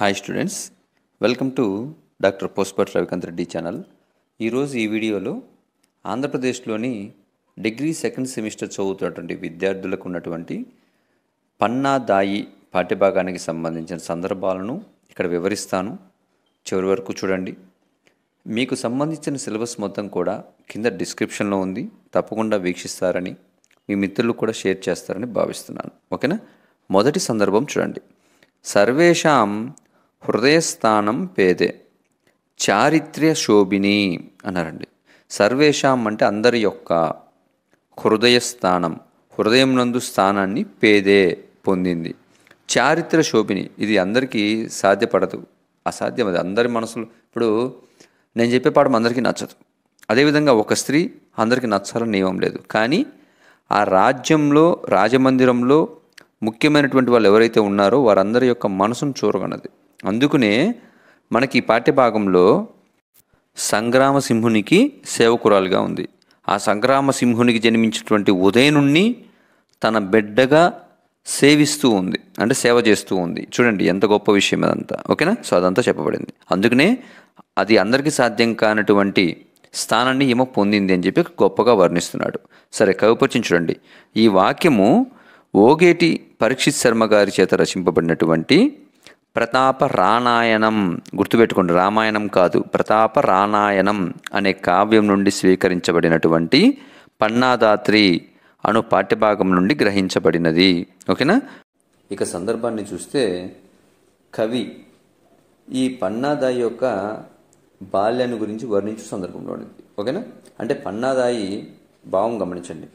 hi students welcome to doctor పోస్పట్ Ravikanth Reddy channel ఈరోజు ఈ వీడియోలో ఆంధ్రప్రదేశ్లోని డిగ్రీ సెకండ్ సెమిస్టర్ చదువుతున్నటువంటి విద్యార్థులకు ఉన్నటువంటి పన్నా దాయి పాఠ్యభాగానికి సంబంధించిన సందర్భాలను ఇక్కడ వివరిస్తాను చివరి వరకు చూడండి మీకు సంబంధించిన సిలబస్ మొత్తం కూడా కింద డిస్క్రిప్షన్లో ఉంది తప్పకుండా వీక్షిస్తారని మీ మిత్రులు కూడా షేర్ చేస్తారని భావిస్తున్నాను ఓకేనా మొదటి సందర్భం చూడండి సర్వేషాం హృదయస్థానం పేదే చారిత్ర్య శోభిని అనరండి సర్వేషాం అంటే అందరి యొక్క హృదయస్థానం హృదయం నందు స్థానాన్ని పేదే పొందింది చారిత్ర శోభిని ఇది అందరికీ సాధ్యపడదు అసాధ్యం అది అందరి మనసులు ఇప్పుడు నేను చెప్పే పాఠం అందరికీ నచ్చదు అదేవిధంగా ఒక స్త్రీ అందరికీ నచ్చాలని నియమం లేదు కానీ ఆ రాజ్యంలో రాజమందిరంలో ముఖ్యమైనటువంటి వాళ్ళు ఎవరైతే ఉన్నారో వారందరి యొక్క మనసును చూరగనది అందుకునే మనకి పాఠ్యభాగంలో సంగ్రామసింహునికి సేవకురాలుగా ఉంది ఆ సంగ్రామసింహునికి జన్మించినటువంటి ఉదయనుణ్ణి తన బిడ్డగా సేవిస్తూ ఉంది అంటే సేవ చేస్తూ ఉంది చూడండి ఎంత గొప్ప విషయం అదంతా ఓకేనా సో అదంతా చెప్పబడింది అందుకనే అది అందరికీ సాధ్యం కానటువంటి స్థానాన్ని ఏమో పొందింది అని చెప్పి గొప్పగా వర్ణిస్తున్నాడు సరే కవిపరిచిన చూడండి ఈ వాక్యము ఓగేటి పరీక్షిత్ శర్మ గారి చేత రచింపబడినటువంటి ప్రతాప రామాయణం గుర్తుపెట్టుకోండి రామాయణం కాదు ప్రతాప రామాయణం అనే కావ్యం నుండి స్వీకరించబడినటువంటి పన్నాదాత్రి అను పాఠ్యభాగం నుండి గ్రహించబడినది ఓకేనా ఇక సందర్భాన్ని చూస్తే కవి ఈ పన్నాదాయి యొక్క బాల్యాన్ని గురించి వర్ణించే సందర్భంలో ఉంది ఓకేనా అంటే పన్నాదాయి భావం గమనించండి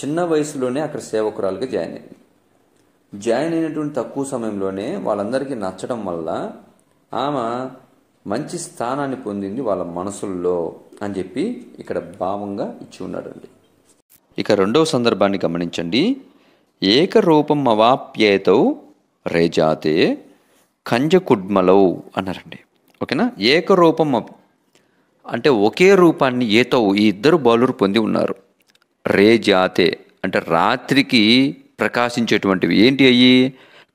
చిన్న వయసులోనే అక్కడ సేవకురాలుగా జాయిన్ అయింది జాయిన్ అయినటువంటి తక్కువ సమయంలోనే వాళ్ళందరికీ నచ్చడం వల్ల ఆమె మంచి స్థానాన్ని పొందింది వాళ్ళ మనసుల్లో అని చెప్పి ఇక్కడ భావంగా ఇచ్చి ఉన్నాడండి ఇక రెండవ సందర్భాన్ని గమనించండి ఏకరూపం అవాప్యేతౌ రేజాతే కంజకుడ్మలౌ అన్నారండి ఓకేనా ఏకరూపం అంటే ఒకే రూపాన్ని ఏతవు ఈ ఇద్దరు బౌలర్ పొంది ఉన్నారు రేజాతే అంటే రాత్రికి ప్రకాశించేటువంటివి ఏంటి అయ్యి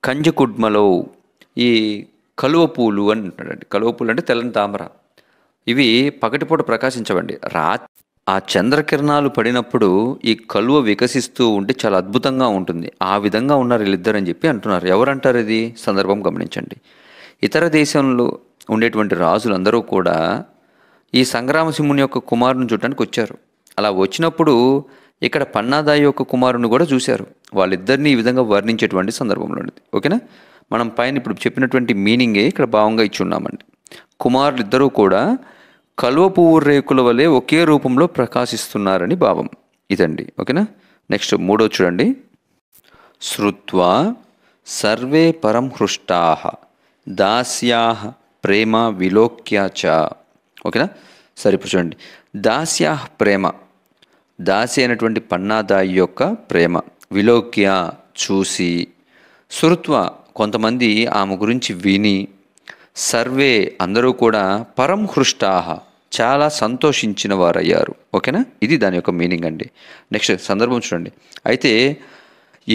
కంజకుడ్మలో ఈ కలువ పూలు అని కలువ పూలు అంటే తెల్లని తామర ఇవి పగటిపూట ప్రకాశించవండి రా ఆ చంద్రకిరణాలు పడినప్పుడు ఈ కలువ వికసిస్తూ ఉంటే చాలా అద్భుతంగా ఉంటుంది ఆ విధంగా ఉన్నారు వీళ్ళిద్దరు అని చెప్పి అంటున్నారు ఎవరంటారు ఇది సందర్భం గమనించండి ఇతర దేశంలో ఉండేటువంటి రాజులందరూ కూడా ఈ సంగ్రామసింహుని యొక్క కుమారుని చూడటానికి వచ్చారు అలా వచ్చినప్పుడు ఇక్కడ పన్నాదాయి యొక్క కుమారుని కూడా చూశారు వాళ్ళిద్దరిని ఈ విధంగా వర్ణించేటువంటి సందర్భంలోనిది ఓకేనా మనం పైన ఇప్పుడు చెప్పినటువంటి మీనింగే ఇక్కడ భావంగా ఇచ్చి ఉన్నామండి కుమారులిద్దరూ కూడా కలువ పువ్వు రేకుల వలె ఒకే రూపంలో ప్రకాశిస్తున్నారని భావం ఇదండి ఓకేనా నెక్స్ట్ మూడో చూడండి శృత్వా సర్వే పరం హృష్టా దాస్యా ప్రేమ విలోక్య చ ఓకేనా సరే ఇప్పుడు చూడండి దాస్యా ప్రేమ దాసి అయినటువంటి పన్నాదాయి యొక్క ప్రేమ విలోక్య చూసి సురుత్వ కొంతమంది ఆమె గురించి విని సర్వే అందరూ కూడా పరం హృష్టాహ చాలా సంతోషించిన వారయ్యారు ఓకేనా ఇది దాని యొక్క మీనింగ్ అండి నెక్స్ట్ సందర్భం చూడండి అయితే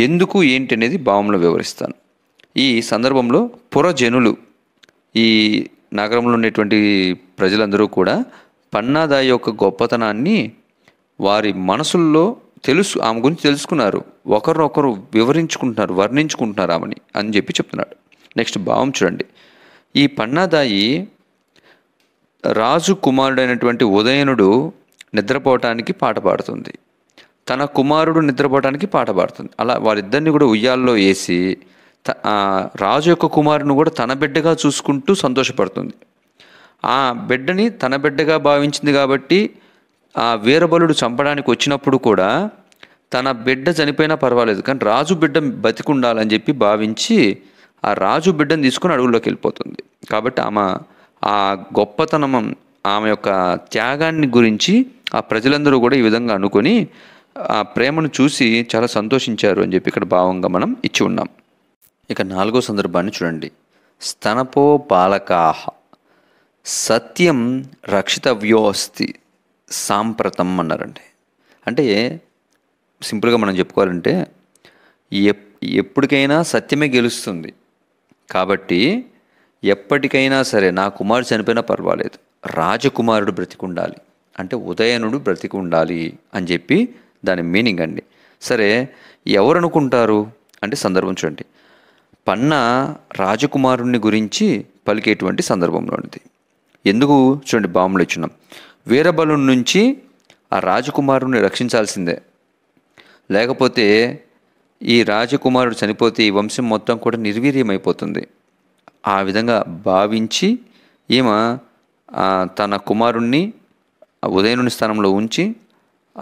ఎందుకు ఏంటి అనేది భావంలో వివరిస్తాను ఈ సందర్భంలో పురజనులు ఈ నగరంలో ఉండేటువంటి ప్రజలందరూ కూడా పన్నాదాయి యొక్క గొప్పతనాన్ని వారి మనసుల్లో తెలుసు ఆమె గురించి తెలుసుకున్నారు ఒకరినొకరు వివరించుకుంటున్నారు వర్ణించుకుంటున్నారు ఆమెని అని చెప్పి చెప్తున్నాడు నెక్స్ట్ భావం చూడండి ఈ పన్నాదాయి రాజు కుమారుడైనటువంటి ఉదయనుడు నిద్రపోవటానికి పాట పాడుతుంది తన కుమారుడు నిద్రపోవటానికి పాట పాడుతుంది అలా వారిద్దరిని కూడా ఉయ్యాల్లో వేసి రాజు యొక్క కుమారుని కూడా తన బిడ్డగా చూసుకుంటూ సంతోషపడుతుంది ఆ బిడ్డని తన బిడ్డగా భావించింది కాబట్టి ఆ వీరబలుడు చంపడానికి వచ్చినప్పుడు కూడా తన బిడ్డ చనిపోయినా పర్వాలేదు కానీ రాజు బిడ్డ బతికుండాలని చెప్పి భావించి ఆ రాజు బిడ్డను తీసుకుని అడుగుల్లోకి వెళ్ళిపోతుంది కాబట్టి ఆమె ఆ గొప్పతనం ఆమె యొక్క త్యాగాన్ని గురించి ఆ ప్రజలందరూ కూడా ఈ విధంగా అనుకొని ఆ ప్రేమను చూసి చాలా సంతోషించారు అని చెప్పి ఇక్కడ భావంగా మనం ఇచ్చి ఉన్నాం ఇక నాలుగో సందర్భాన్ని చూడండి స్తనపో బాలకాహ సత్యం రక్షితవ్యోస్తి సాంప్రతం అన్నారండి అంటే సింపుల్గా మనం చెప్పుకోవాలంటే ఎప్పటికైనా సత్యమే గెలుస్తుంది కాబట్టి ఎప్పటికైనా సరే నా కుమారుడు చనిపోయినా పర్వాలేదు రాజకుమారుడు బ్రతికుండాలి అంటే ఉదయనుడు బ్రతికి ఉండాలి అని చెప్పి దాని మీనింగ్ అండి సరే ఎవరనుకుంటారు అంటే సందర్భం చూడండి పన్న రాజకుమారుణ్ణి గురించి పలికేటువంటి సందర్భంలోనిది ఎందుకు చూడండి బాంబులు ఇచ్చున్నాం వీరబలు నుంచి ఆ రాజకుమారుని రక్షించాల్సిందే లేకపోతే ఈ రాజకుమారుడు చనిపోతే ఈ వంశం మొత్తం కూడా నిర్వీర్యమైపోతుంది ఆ విధంగా భావించి ఈమె తన కుమారుణ్ణి ఉదయనుని స్థానంలో ఉంచి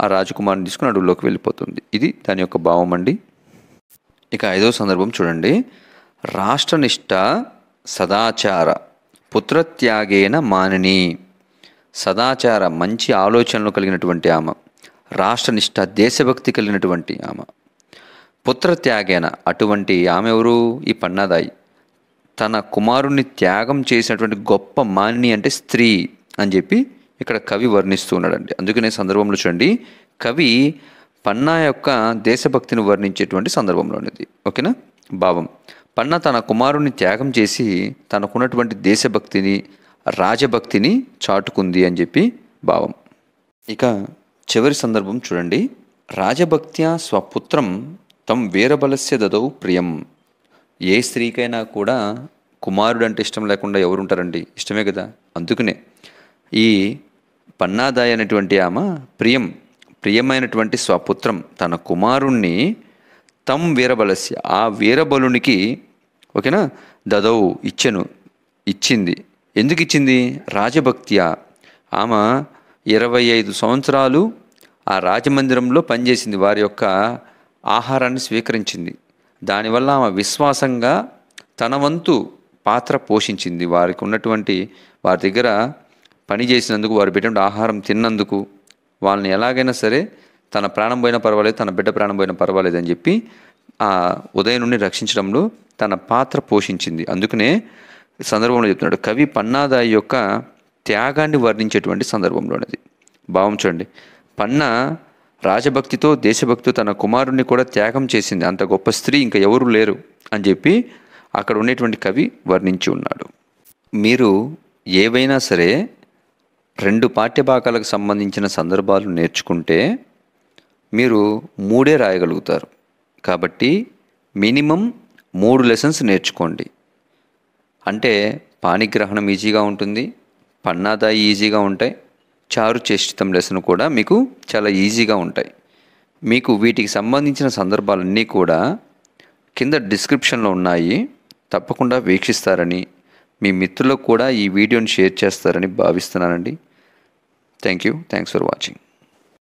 ఆ రాజకుమారుని తీసుకుని అడవుల్లోకి వెళ్ళిపోతుంది ఇది దాని యొక్క భావం అండి ఇక ఐదవ సందర్భం చూడండి రాష్ట్రనిష్ట సదాచార పుత్రత్యాగేన మానిని సదాచార మంచి ఆలోచనలు కలిగినటువంటి ఆమె రాష్ట్రనిష్ట దేశభక్తి కలిగినటువంటి ఆమె పుత్ర త్యాగేన అటువంటి ఆమె ఎవరు ఈ పన్నాదాయి తన కుమారుణ్ణి త్యాగం చేసినటువంటి గొప్ప మాని అంటే స్త్రీ అని చెప్పి ఇక్కడ కవి వర్ణిస్తూ ఉన్నాడండి అందుకనే సందర్భంలో చూడండి కవి పన్నా యొక్క దేశభక్తిని వర్ణించేటువంటి సందర్భంలో ఉన్నది ఓకేనా భావం పన్న తన కుమారుణ్ణి త్యాగం చేసి తనకున్నటువంటి దేశభక్తిని రాజభక్తిని చాటుకుంది అని చెప్పి భావం ఇక చివరి సందర్భం చూడండి రాజభక్త్యా స్వపుత్రం తమ్ వీరబలస్య దదౌ ప్రియం ఏ స్త్రీకైనా కూడా కుమారుడు అంటే ఇష్టం లేకుండా ఎవరు ఉంటారండి ఇష్టమే కదా అందుకనే ఈ పన్నాదాయ అనేటువంటి ఆమె ప్రియం ప్రియమైనటువంటి స్వపుత్రం తన కుమారుణ్ణి తమ్ వీరబలస్య ఆ వీరబలునికి ఓకేనా దదౌ ఇచ్చెను ఇచ్చింది ఎందుకు ఇచ్చింది రాజభక్త్యా ఆమె ఇరవై ఐదు సంవత్సరాలు ఆ రాజమందిరంలో పనిచేసింది వారి యొక్క ఆహారాన్ని స్వీకరించింది దానివల్ల ఆమె విశ్వాసంగా తన వంతు పాత్ర పోషించింది వారికి ఉన్నటువంటి వారి దగ్గర పని చేసినందుకు వారు పెట్టిన ఆహారం తిన్నందుకు వాళ్ళని ఎలాగైనా సరే తన ప్రాణం పోయినా పర్వాలేదు తన బిడ్డ ప్రాణం పోయినా పర్వాలేదు అని చెప్పి ఆ ఉదయం నుండి రక్షించడంలో తన పాత్ర పోషించింది అందుకనే సందర్భంలో చెప్తున్నాడు కవి పన్నాదాయి యొక్క త్యాగాన్ని వర్ణించేటువంటి సందర్భంలోనిది భావం చూడండి పన్నా రాజభక్తితో దేశభక్తితో తన కుమారుణ్ణి కూడా త్యాగం చేసింది అంత గొప్ప స్త్రీ ఇంకా ఎవరు లేరు అని చెప్పి అక్కడ ఉండేటువంటి కవి వర్ణించి ఉన్నాడు మీరు ఏవైనా సరే రెండు పాఠ్యభాగాలకు సంబంధించిన సందర్భాలు నేర్చుకుంటే మీరు మూడే రాయగలుగుతారు కాబట్టి మినిమం మూడు లెసన్స్ నేర్చుకోండి అంటే పాణిగ్రహణం ఈజీగా ఉంటుంది పన్నాదాయి ఈజీగా ఉంటాయి చారు చేష్టితం లెసన్ కూడా మీకు చాలా ఈజీగా ఉంటాయి మీకు వీటికి సంబంధించిన సందర్భాలన్నీ కూడా కింద డిస్క్రిప్షన్లో ఉన్నాయి తప్పకుండా వీక్షిస్తారని మీ మిత్రులకు కూడా ఈ వీడియోని షేర్ చేస్తారని భావిస్తున్నానండి thank you thanks for watching